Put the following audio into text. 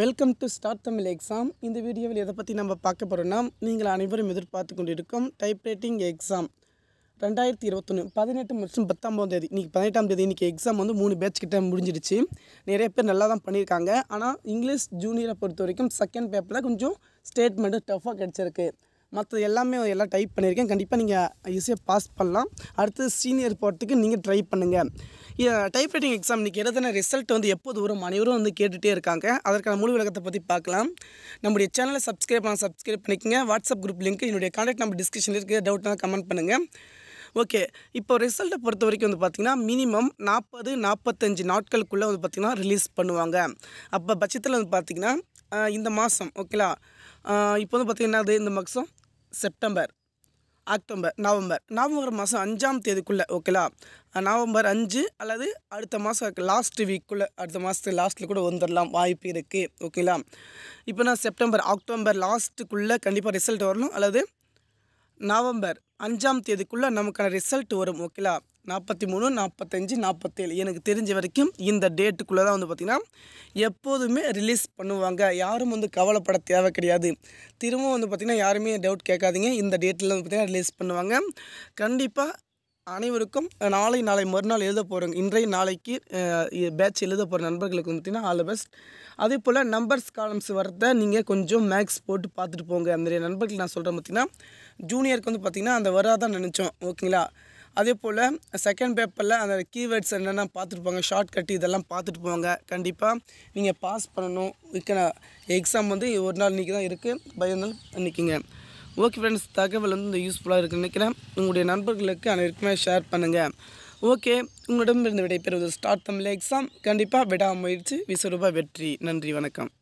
welcome to start Tamil exam இந்த வீடியோவில் எதை பற்றி நம்ம பார்க்க போகிறோம்னா நீங்கள் அனைவரும் எதிர்பார்த்து கொண்டிருக்கும் டைப்ரைட்டிங் எக்ஸாம் ரெண்டாயிரத்தி இருபத்தொன்று பதினெட்டு மற்றும் பத்தாம் தேதி இன்றைக்கி பதினெட்டாம் தேதி இன்றைக்கி எக்ஸாம் வந்து மூணு பேட்ச் கிட்ட முடிஞ்சிடுச்சு நிறைய பேர் நல்லா தான் பண்ணியிருக்காங்க ஆனால் இங்கிலீஷ் ஜூனியரை பொறுத்த வரைக்கும் செகண்ட் பேப்பரில் கொஞ்சம் ஸ்டேட்மெண்ட்டு டஃப்பாக கிடச்சிருக்கு மற்ற எல்லாமே எல்லாம் டைப் பண்ணியிருக்கேன் கண்டிப்பாக நீங்கள் ஈஸியாக பாஸ் பண்ணலாம் அடுத்து சீனியர் போகிறதுக்கு நீங்கள் ட்ரை பண்ணுங்கள் டைப்ரைட்டிங் எக்ஸாம் இன்றைக்கி எழுதின ரிசல்ட் வந்து எப்போது வரும் அனைவரும் வந்து கேட்டுகிட்டே இருக்காங்க அதற்கான முழு விளக்கத்தை பற்றி பார்க்கலாம் நம்முடைய சேனலை சப்ஸ்கிரைப் பண்ண சப்ஸ்கிரைப் பண்ணிக்கங்க வாட்ஸ்அப் குரூப் லிங்க் என்னுடைய கான்டாக்ட் நம்பர் டிஸ்கிரிப்ஷனில் இருக்குது டவுட்னா கமெண்ட் பண்ணுங்கள் ஓகே இப்போ ரிசல்ட்டை பொறுத்த வரைக்கும் வந்து பார்த்திங்கன்னா மினிமம் நாற்பது நாற்பத்தஞ்சு நாட்களுக்குள்ளே வந்து பார்த்திங்கன்னா ரிலீஸ் பண்ணுவாங்க அப்போ பட்சத்தில் வந்து பார்த்திங்கன்னா இந்த மாதம் ஓகேலா இப்போ வந்து பார்த்திங்கன்னா அது இந்த மாதம் செப்டம்பர் அக்டோபர் நவம்பர் நவம்பர் மாதம் அஞ்சாம் தேதிக்குள்ளே ஓகேலா நவம்பர் அஞ்சு அல்லது அடுத்த மாதம் லாஸ்ட் வீக்குள்ளே அடுத்த மாதத்துக்கு லாஸ்ட்டில் கூட வந்துடலாம் வாய்ப்பு இருக்குது ஓகேலா இப்போ நான் செப்டம்பர் அக்டோபர் லாஸ்ட்டுக்குள்ளே கண்டிப்பாக ரிசல்ட் வரணும் அல்லது நவம்பர் அஞ்சாம் தேதிக்குள்ளே நமக்கான ரிசல்ட் வரும் ஓகேலா நாற்பத்தி மூணு நாற்பத்தஞ்சு நாற்பத்தேழு எனக்கு தெரிஞ்ச வரைக்கும் இந்த டேட்டுக்குள்ளே தான் வந்து பார்த்திங்கன்னா எப்போதுமே ரிலீஸ் பண்ணுவாங்க யாரும் வந்து கவலைப்பட தேவை கிடையாது திரும்பவும் வந்து பார்த்திங்கன்னா யாருமே டவுட் கேட்காதீங்க இந்த டேட்டில் வந்து பார்த்திங்கன்னா ரிலீஸ் பண்ணுவாங்க கண்டிப்பாக அனைவருக்கும் நாளை நாளை மறுநாள் எழுத போகிறோங்க இன்றைய நாளைக்கு பேட்ச் எழுத போகிற நண்பர்களுக்கு வந்து பார்த்திங்கன்னா ஆல் பெஸ்ட் அதே போல் நம்பர்ஸ் காலம்ஸ் வரத நீங்கள் கொஞ்சம் மேக்ஸ் போட்டு பார்த்துட்டு போங்க நிறைய நண்பர்கள் நான் சொல்கிறேன் பார்த்திங்கன்னா ஜூனியருக்கு வந்து பார்த்திங்கன்னா அந்த வராதான் நினச்சோம் ஓகேங்களா அதே போல் செகண்ட் பேப்பரில் அந்த கீவேர்ட்ஸ் என்னென்னா பார்த்துட்டு போங்க ஷார்ட் கட் இதெல்லாம் பார்த்துட்டு போங்க கண்டிப்பாக நீங்கள் பாஸ் பண்ணணும் ஓகேண்ணா எக்ஸாம் வந்து ஒரு நாள் இன்றைக்கி தான் இருக்குது பயம் இன்றைக்கிங்க ஓகே ஃப்ரெண்ட்ஸ் தகவல் வந்து இந்த யூஸ்ஃபுல்லாக இருக்குன்னு நினைக்கிறேன் உங்களுடைய நண்பர்களுக்கு அனைவருக்குமே ஷேர் பண்ணுங்கள் ஓகே உங்களிடமிருந்து விடைபெறுவது ஸ்டார்ட் தமிழ் எக்ஸாம் கண்டிப்பாக விடாமுயற்சி விசுவரூபா வெற்றி நன்றி வணக்கம்